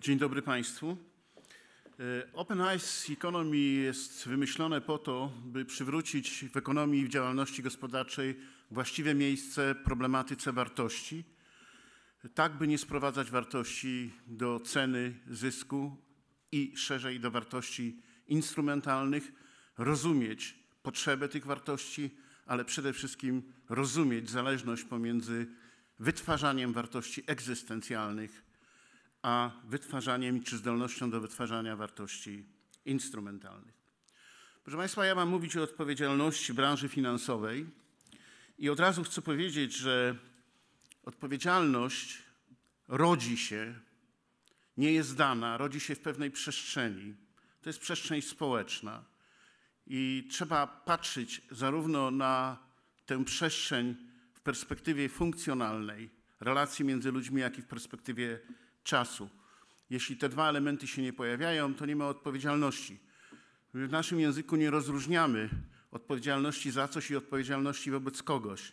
Dzień dobry Państwu. E, Open Eyes Economy jest wymyślone po to, by przywrócić w ekonomii i w działalności gospodarczej właściwe miejsce problematyce wartości, tak by nie sprowadzać wartości do ceny zysku i szerzej do wartości instrumentalnych, rozumieć potrzebę tych wartości, ale przede wszystkim rozumieć zależność pomiędzy wytwarzaniem wartości egzystencjalnych a wytwarzaniem czy zdolnością do wytwarzania wartości instrumentalnych. Proszę Państwa, ja mam mówić o odpowiedzialności branży finansowej i od razu chcę powiedzieć, że odpowiedzialność rodzi się, nie jest dana, rodzi się w pewnej przestrzeni. To jest przestrzeń społeczna i trzeba patrzeć zarówno na tę przestrzeń w perspektywie funkcjonalnej, relacji między ludźmi, jak i w perspektywie czasu. Jeśli te dwa elementy się nie pojawiają, to nie ma odpowiedzialności. w naszym języku nie rozróżniamy odpowiedzialności za coś i odpowiedzialności wobec kogoś.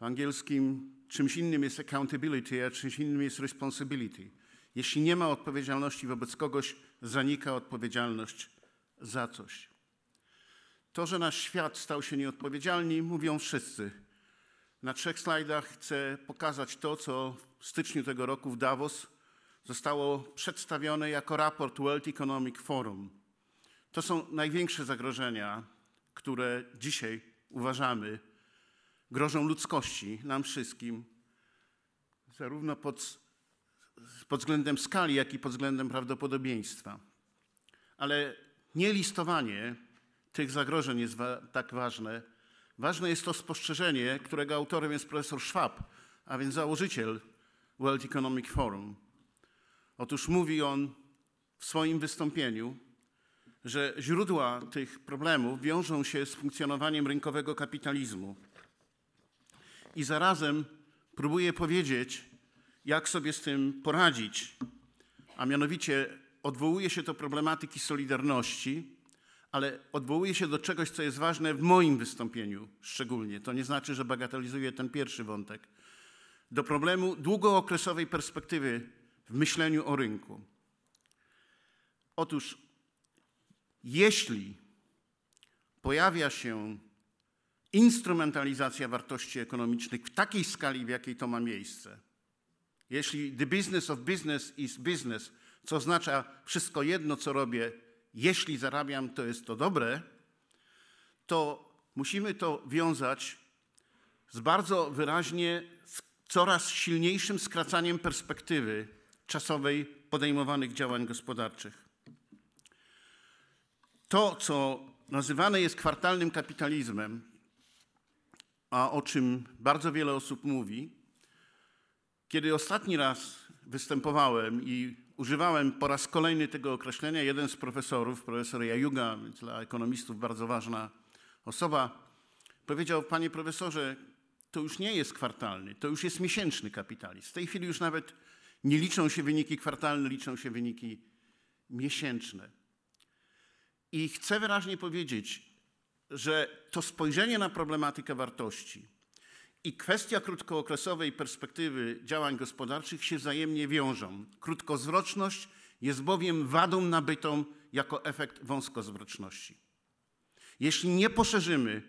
W angielskim czymś innym jest accountability, a czymś innym jest responsibility. Jeśli nie ma odpowiedzialności wobec kogoś, zanika odpowiedzialność za coś. To, że nasz świat stał się nieodpowiedzialny, mówią wszyscy. Na trzech slajdach chcę pokazać to, co w styczniu tego roku w Davos zostało przedstawione jako raport World Economic Forum. To są największe zagrożenia, które dzisiaj uważamy grożą ludzkości, nam wszystkim, zarówno pod, pod względem skali, jak i pod względem prawdopodobieństwa. Ale nie listowanie tych zagrożeń jest wa tak ważne. Ważne jest to spostrzeżenie, którego autorem jest profesor Schwab, a więc założyciel World Economic Forum Otóż mówi on w swoim wystąpieniu, że źródła tych problemów wiążą się z funkcjonowaniem rynkowego kapitalizmu. I zarazem próbuje powiedzieć, jak sobie z tym poradzić, a mianowicie odwołuje się do problematyki solidarności, ale odwołuje się do czegoś, co jest ważne w moim wystąpieniu szczególnie. To nie znaczy, że bagatelizuje ten pierwszy wątek. Do problemu długookresowej perspektywy w myśleniu o rynku. Otóż, jeśli pojawia się instrumentalizacja wartości ekonomicznych w takiej skali, w jakiej to ma miejsce, jeśli the business of business is business, co oznacza wszystko jedno, co robię, jeśli zarabiam, to jest to dobre, to musimy to wiązać z bardzo wyraźnie, z coraz silniejszym skracaniem perspektywy czasowej podejmowanych działań gospodarczych. To, co nazywane jest kwartalnym kapitalizmem, a o czym bardzo wiele osób mówi, kiedy ostatni raz występowałem i używałem po raz kolejny tego określenia, jeden z profesorów, profesor Jajuga, więc dla ekonomistów bardzo ważna osoba, powiedział, panie profesorze, to już nie jest kwartalny, to już jest miesięczny kapitalizm. W tej chwili już nawet nie liczą się wyniki kwartalne, liczą się wyniki miesięczne. I chcę wyraźnie powiedzieć, że to spojrzenie na problematykę wartości i kwestia krótkookresowej perspektywy działań gospodarczych się wzajemnie wiążą. Krótkozroczność jest bowiem wadą nabytą jako efekt wąskozwroczności. Jeśli nie poszerzymy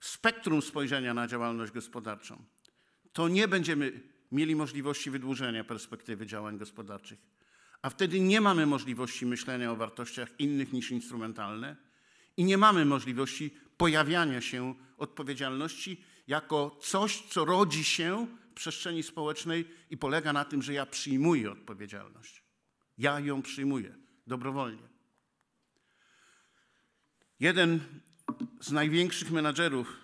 spektrum spojrzenia na działalność gospodarczą, to nie będziemy mieli możliwości wydłużenia perspektywy działań gospodarczych. A wtedy nie mamy możliwości myślenia o wartościach innych niż instrumentalne i nie mamy możliwości pojawiania się odpowiedzialności jako coś, co rodzi się w przestrzeni społecznej i polega na tym, że ja przyjmuję odpowiedzialność. Ja ją przyjmuję dobrowolnie. Jeden z największych menadżerów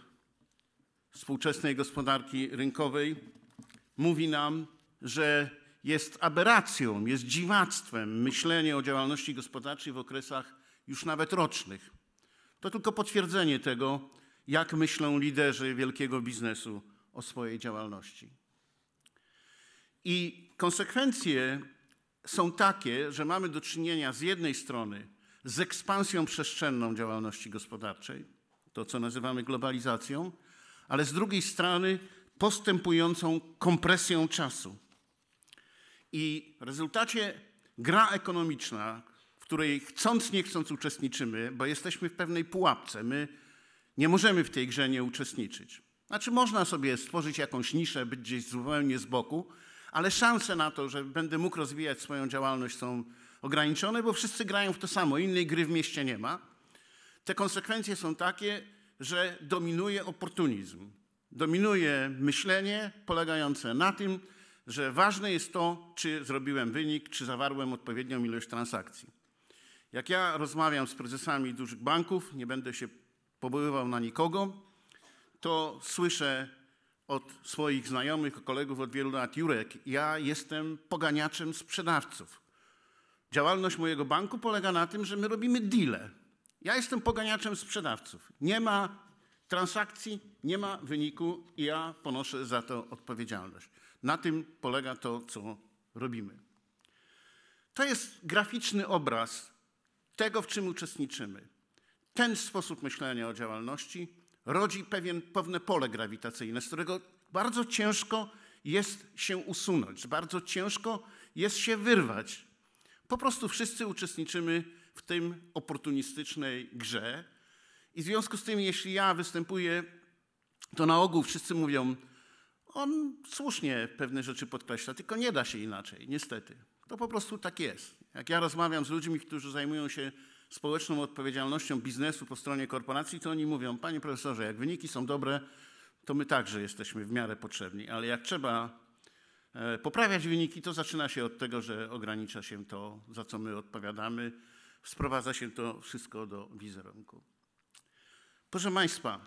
współczesnej gospodarki rynkowej mówi nam, że jest aberracją, jest dziwactwem myślenie o działalności gospodarczej w okresach już nawet rocznych. To tylko potwierdzenie tego, jak myślą liderzy wielkiego biznesu o swojej działalności. I konsekwencje są takie, że mamy do czynienia z jednej strony z ekspansją przestrzenną działalności gospodarczej, to co nazywamy globalizacją, ale z drugiej strony postępującą kompresją czasu. I w rezultacie gra ekonomiczna, w której chcąc nie chcąc uczestniczymy, bo jesteśmy w pewnej pułapce. My nie możemy w tej grze nie uczestniczyć. Znaczy można sobie stworzyć jakąś niszę, być gdzieś zupełnie z boku, ale szanse na to, że będę mógł rozwijać swoją działalność są ograniczone, bo wszyscy grają w to samo, innej gry w mieście nie ma. Te konsekwencje są takie, że dominuje oportunizm dominuje myślenie polegające na tym, że ważne jest to, czy zrobiłem wynik, czy zawarłem odpowiednią ilość transakcji. Jak ja rozmawiam z prezesami dużych banków, nie będę się powoływał na nikogo, to słyszę od swoich znajomych, kolegów od wielu lat, Jurek, ja jestem poganiaczem sprzedawców. Działalność mojego banku polega na tym, że my robimy deale. Ja jestem poganiaczem sprzedawców. Nie ma transakcji nie ma wyniku i ja ponoszę za to odpowiedzialność. Na tym polega to, co robimy. To jest graficzny obraz tego, w czym uczestniczymy. Ten sposób myślenia o działalności rodzi pewien, pewne pole grawitacyjne, z którego bardzo ciężko jest się usunąć, bardzo ciężko jest się wyrwać. Po prostu wszyscy uczestniczymy w tym oportunistycznej grze, i w związku z tym, jeśli ja występuję, to na ogół wszyscy mówią, on słusznie pewne rzeczy podkreśla, tylko nie da się inaczej, niestety. To po prostu tak jest. Jak ja rozmawiam z ludźmi, którzy zajmują się społeczną odpowiedzialnością biznesu po stronie korporacji, to oni mówią, panie profesorze, jak wyniki są dobre, to my także jesteśmy w miarę potrzebni, ale jak trzeba e, poprawiać wyniki, to zaczyna się od tego, że ogranicza się to, za co my odpowiadamy, sprowadza się to wszystko do wizerunku. Proszę Państwa,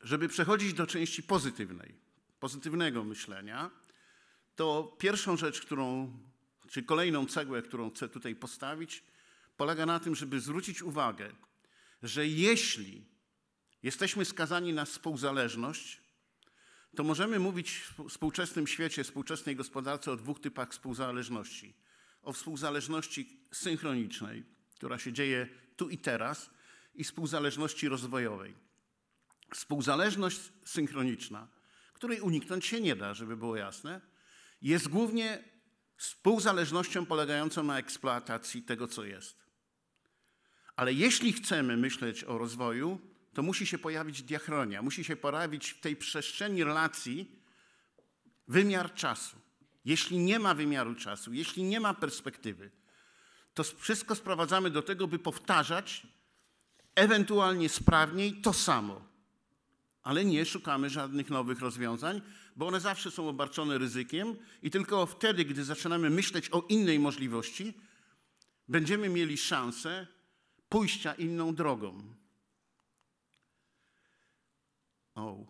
żeby przechodzić do części pozytywnej, pozytywnego myślenia, to pierwszą rzecz, którą, czy kolejną cegłę, którą chcę tutaj postawić, polega na tym, żeby zwrócić uwagę, że jeśli jesteśmy skazani na współzależność, to możemy mówić w współczesnym świecie, współczesnej gospodarce o dwóch typach współzależności. O współzależności synchronicznej, która się dzieje tu i teraz, i współzależności rozwojowej. Współzależność synchroniczna, której uniknąć się nie da, żeby było jasne, jest głównie współzależnością polegającą na eksploatacji tego, co jest. Ale jeśli chcemy myśleć o rozwoju, to musi się pojawić diachronia, musi się pojawić w tej przestrzeni relacji wymiar czasu. Jeśli nie ma wymiaru czasu, jeśli nie ma perspektywy, to wszystko sprowadzamy do tego, by powtarzać ewentualnie sprawniej, to samo. Ale nie szukamy żadnych nowych rozwiązań, bo one zawsze są obarczone ryzykiem i tylko wtedy, gdy zaczynamy myśleć o innej możliwości, będziemy mieli szansę pójścia inną drogą. O.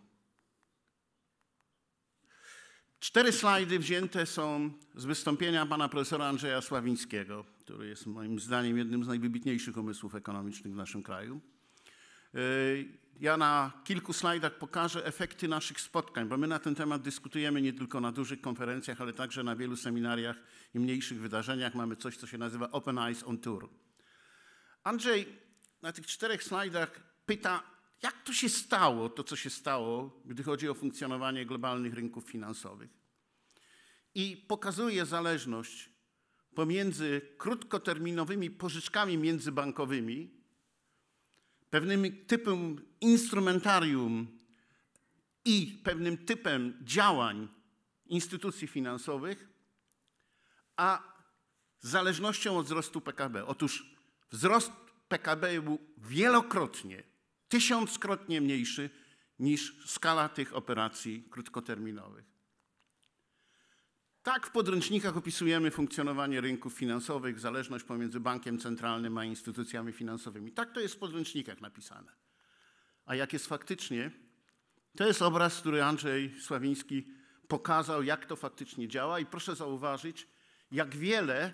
Cztery slajdy wzięte są z wystąpienia pana profesora Andrzeja Sławińskiego który jest moim zdaniem jednym z najwybitniejszych umysłów ekonomicznych w naszym kraju. E, ja na kilku slajdach pokażę efekty naszych spotkań, bo my na ten temat dyskutujemy nie tylko na dużych konferencjach, ale także na wielu seminariach i mniejszych wydarzeniach. Mamy coś, co się nazywa Open Eyes on Tour. Andrzej na tych czterech slajdach pyta, jak to się stało, to co się stało, gdy chodzi o funkcjonowanie globalnych rynków finansowych. I pokazuje zależność pomiędzy krótkoterminowymi pożyczkami międzybankowymi, pewnym typem instrumentarium i pewnym typem działań instytucji finansowych, a zależnością od wzrostu PKB. Otóż wzrost PKB był wielokrotnie, tysiąckrotnie mniejszy niż skala tych operacji krótkoterminowych. Tak w podręcznikach opisujemy funkcjonowanie rynków finansowych, zależność pomiędzy bankiem centralnym a instytucjami finansowymi. Tak to jest w podręcznikach napisane. A jak jest faktycznie, to jest obraz, który Andrzej Sławiński pokazał, jak to faktycznie działa. I proszę zauważyć, jak wiele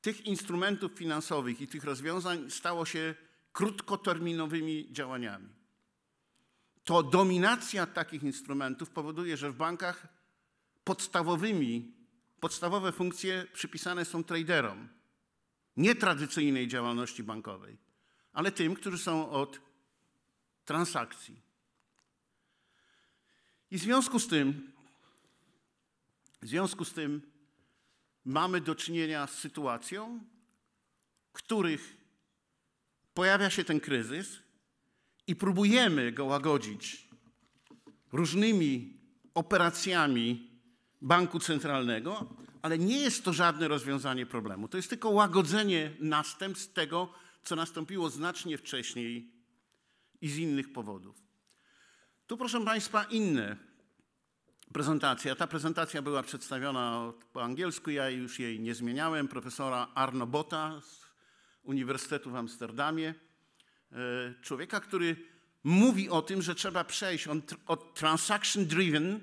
tych instrumentów finansowych i tych rozwiązań stało się krótkoterminowymi działaniami. To dominacja takich instrumentów powoduje, że w bankach podstawowymi, podstawowe funkcje przypisane są traderom, nietradycyjnej działalności bankowej, ale tym, którzy są od transakcji. I w związku z tym, w związku z tym mamy do czynienia z sytuacją, w których pojawia się ten kryzys i próbujemy go łagodzić różnymi operacjami banku centralnego, ale nie jest to żadne rozwiązanie problemu. To jest tylko łagodzenie następstw tego, co nastąpiło znacznie wcześniej i z innych powodów. Tu, proszę Państwa, inne prezentacja. Ta prezentacja była przedstawiona po angielsku, ja już jej nie zmieniałem, profesora Arno Bota z Uniwersytetu w Amsterdamie. E, człowieka, który mówi o tym, że trzeba przejść od transaction driven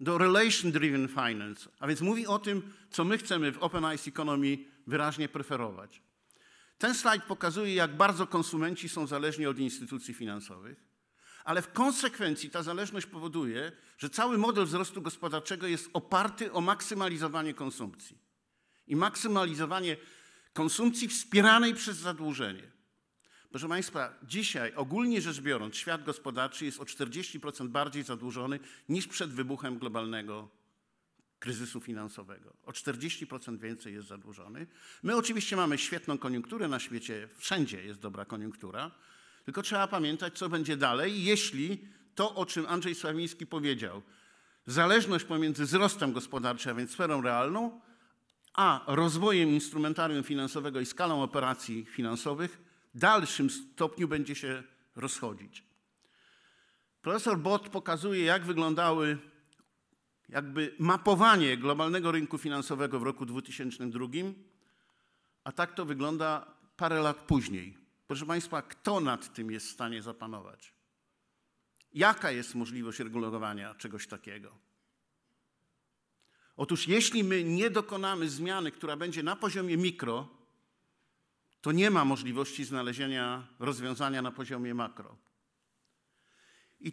do relation driven finance, a więc mówi o tym, co my chcemy w Open Eyes Economy wyraźnie preferować. Ten slajd pokazuje, jak bardzo konsumenci są zależni od instytucji finansowych, ale w konsekwencji ta zależność powoduje, że cały model wzrostu gospodarczego jest oparty o maksymalizowanie konsumpcji. I maksymalizowanie konsumpcji wspieranej przez zadłużenie. Proszę Państwa, dzisiaj ogólnie rzecz biorąc, świat gospodarczy jest o 40% bardziej zadłużony niż przed wybuchem globalnego kryzysu finansowego. O 40% więcej jest zadłużony. My oczywiście mamy świetną koniunkturę na świecie, wszędzie jest dobra koniunktura, tylko trzeba pamiętać, co będzie dalej, jeśli to, o czym Andrzej Sławiński powiedział, zależność pomiędzy wzrostem gospodarczym, a więc sferą realną, a rozwojem instrumentarium finansowego i skalą operacji finansowych dalszym stopniu będzie się rozchodzić. Profesor Bott pokazuje, jak wyglądały jakby mapowanie globalnego rynku finansowego w roku 2002, a tak to wygląda parę lat później. Proszę Państwa, kto nad tym jest w stanie zapanować? Jaka jest możliwość regulowania czegoś takiego? Otóż jeśli my nie dokonamy zmiany, która będzie na poziomie mikro, to nie ma możliwości znalezienia rozwiązania na poziomie makro. I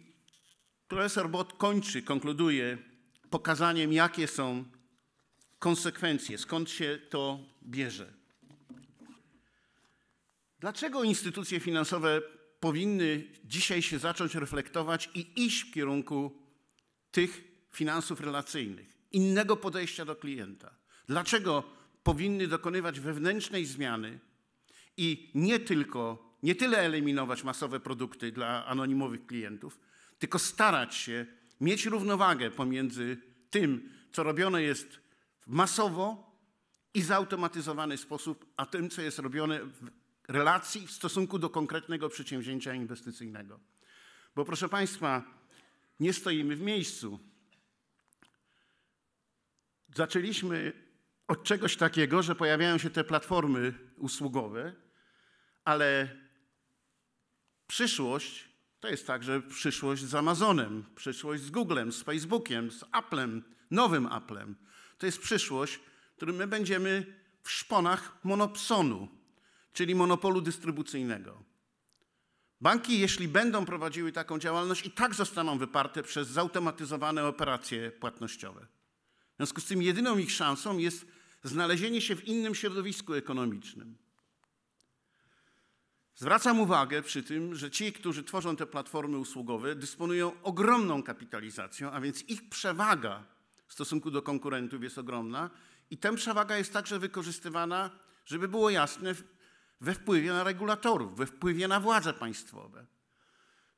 profesor Bot kończy, konkluduje pokazaniem, jakie są konsekwencje, skąd się to bierze. Dlaczego instytucje finansowe powinny dzisiaj się zacząć reflektować i iść w kierunku tych finansów relacyjnych, innego podejścia do klienta? Dlaczego powinny dokonywać wewnętrznej zmiany i nie tylko, nie tyle eliminować masowe produkty dla anonimowych klientów, tylko starać się mieć równowagę pomiędzy tym, co robione jest masowo i zautomatyzowany sposób, a tym, co jest robione w relacji w stosunku do konkretnego przedsięwzięcia inwestycyjnego. Bo proszę Państwa, nie stoimy w miejscu. Zaczęliśmy od czegoś takiego, że pojawiają się te platformy usługowe, ale przyszłość to jest także przyszłość z Amazonem, przyszłość z Googlem, z Facebookiem, z Applem, nowym Applem. To jest przyszłość, w której my będziemy w szponach monopsonu, czyli monopolu dystrybucyjnego. Banki, jeśli będą prowadziły taką działalność, i tak zostaną wyparte przez zautomatyzowane operacje płatnościowe. W związku z tym jedyną ich szansą jest znalezienie się w innym środowisku ekonomicznym. Zwracam uwagę przy tym, że ci, którzy tworzą te platformy usługowe, dysponują ogromną kapitalizacją, a więc ich przewaga w stosunku do konkurentów jest ogromna i ta przewaga jest także wykorzystywana, żeby było jasne, we wpływie na regulatorów, we wpływie na władze państwowe.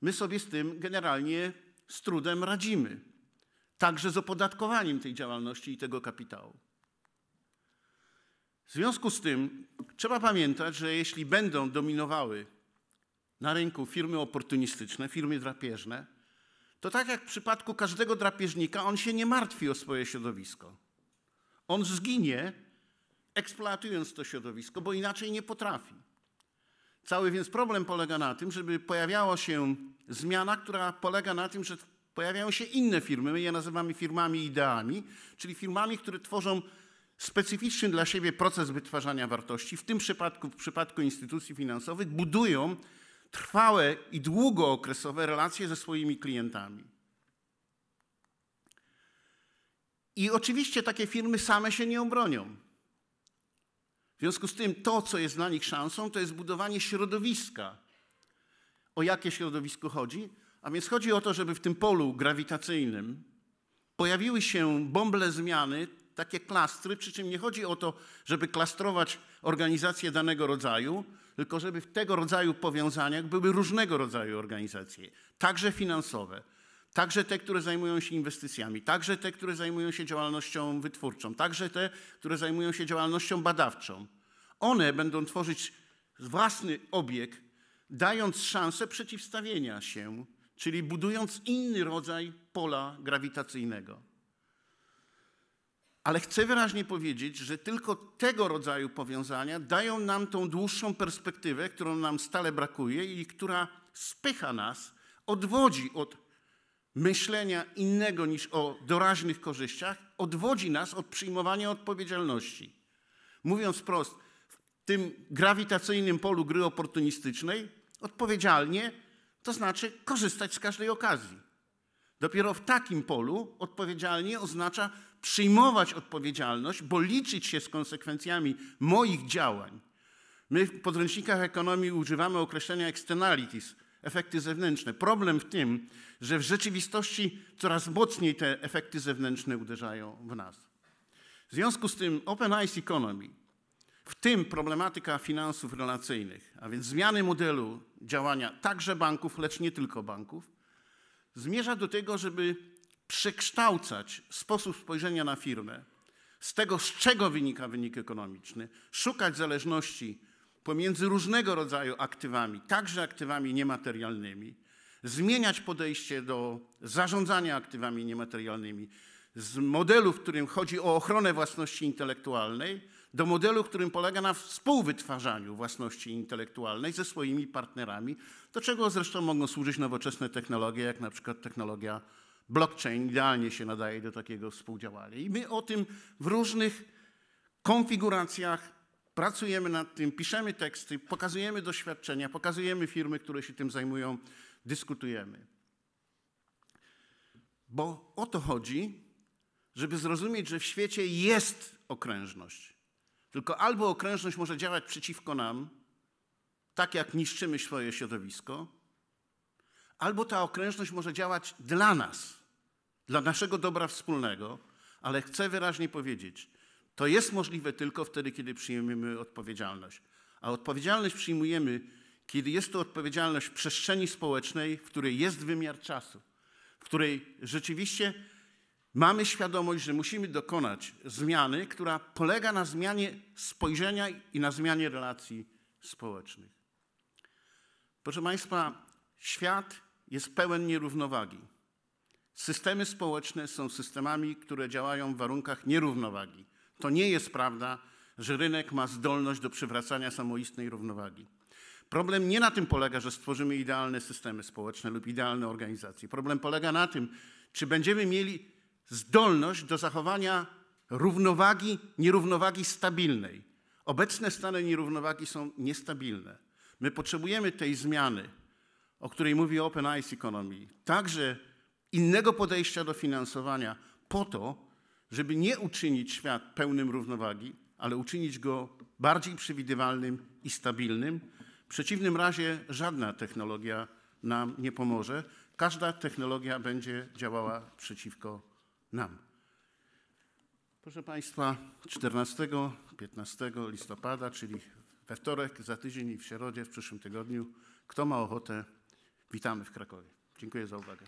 My sobie z tym generalnie z trudem radzimy, także z opodatkowaniem tej działalności i tego kapitału. W związku z tym trzeba pamiętać, że jeśli będą dominowały na rynku firmy oportunistyczne, firmy drapieżne, to tak jak w przypadku każdego drapieżnika, on się nie martwi o swoje środowisko. On zginie, eksploatując to środowisko, bo inaczej nie potrafi. Cały więc problem polega na tym, żeby pojawiała się zmiana, która polega na tym, że pojawiają się inne firmy. My je nazywamy firmami ideami, czyli firmami, które tworzą specyficzny dla siebie proces wytwarzania wartości, w tym przypadku, w przypadku instytucji finansowych, budują trwałe i długookresowe relacje ze swoimi klientami. I oczywiście takie firmy same się nie obronią. W związku z tym to, co jest dla nich szansą, to jest budowanie środowiska. O jakie środowisko chodzi? A więc chodzi o to, żeby w tym polu grawitacyjnym pojawiły się bąble zmiany takie klastry, przy czym nie chodzi o to, żeby klastrować organizacje danego rodzaju, tylko żeby w tego rodzaju powiązaniach były różnego rodzaju organizacje, także finansowe, także te, które zajmują się inwestycjami, także te, które zajmują się działalnością wytwórczą, także te, które zajmują się działalnością badawczą. One będą tworzyć własny obieg, dając szansę przeciwstawienia się, czyli budując inny rodzaj pola grawitacyjnego. Ale chcę wyraźnie powiedzieć, że tylko tego rodzaju powiązania dają nam tą dłuższą perspektywę, którą nam stale brakuje i która spycha nas, odwodzi od myślenia innego niż o doraźnych korzyściach, odwodzi nas od przyjmowania odpowiedzialności. Mówiąc wprost, w tym grawitacyjnym polu gry oportunistycznej, odpowiedzialnie, to znaczy korzystać z każdej okazji. Dopiero w takim polu odpowiedzialnie oznacza przyjmować odpowiedzialność, bo liczyć się z konsekwencjami moich działań. My w podręcznikach ekonomii używamy określenia externalities, efekty zewnętrzne. Problem w tym, że w rzeczywistości coraz mocniej te efekty zewnętrzne uderzają w nas. W związku z tym Open Eyes Economy, w tym problematyka finansów relacyjnych, a więc zmiany modelu działania także banków, lecz nie tylko banków, zmierza do tego, żeby przekształcać sposób spojrzenia na firmę z tego, z czego wynika wynik ekonomiczny, szukać zależności pomiędzy różnego rodzaju aktywami, także aktywami niematerialnymi, zmieniać podejście do zarządzania aktywami niematerialnymi z modelu, w którym chodzi o ochronę własności intelektualnej, do modelu, którym polega na współwytwarzaniu własności intelektualnej ze swoimi partnerami, do czego zresztą mogą służyć nowoczesne technologie, jak na przykład technologia blockchain, idealnie się nadaje do takiego współdziałania. I my o tym w różnych konfiguracjach pracujemy nad tym, piszemy teksty, pokazujemy doświadczenia, pokazujemy firmy, które się tym zajmują, dyskutujemy. Bo o to chodzi, żeby zrozumieć, że w świecie jest okrężność. Tylko albo okrężność może działać przeciwko nam, tak jak niszczymy swoje środowisko, albo ta okrężność może działać dla nas, dla naszego dobra wspólnego, ale chcę wyraźnie powiedzieć, to jest możliwe tylko wtedy, kiedy przyjmiemy odpowiedzialność. A odpowiedzialność przyjmujemy, kiedy jest to odpowiedzialność w przestrzeni społecznej, w której jest wymiar czasu, w której rzeczywiście Mamy świadomość, że musimy dokonać zmiany, która polega na zmianie spojrzenia i na zmianie relacji społecznych. Proszę Państwa, świat jest pełen nierównowagi. Systemy społeczne są systemami, które działają w warunkach nierównowagi. To nie jest prawda, że rynek ma zdolność do przywracania samoistnej równowagi. Problem nie na tym polega, że stworzymy idealne systemy społeczne lub idealne organizacje. Problem polega na tym, czy będziemy mieli zdolność do zachowania równowagi, nierównowagi stabilnej. Obecne stany nierównowagi są niestabilne. My potrzebujemy tej zmiany, o której mówi Open Eyes Economy, także innego podejścia do finansowania po to, żeby nie uczynić świat pełnym równowagi, ale uczynić go bardziej przewidywalnym i stabilnym. W przeciwnym razie żadna technologia nam nie pomoże. Każda technologia będzie działała przeciwko nam. Proszę Państwa, 14-15 listopada, czyli we wtorek, za tydzień i w środzie w przyszłym tygodniu, kto ma ochotę, witamy w Krakowie. Dziękuję za uwagę.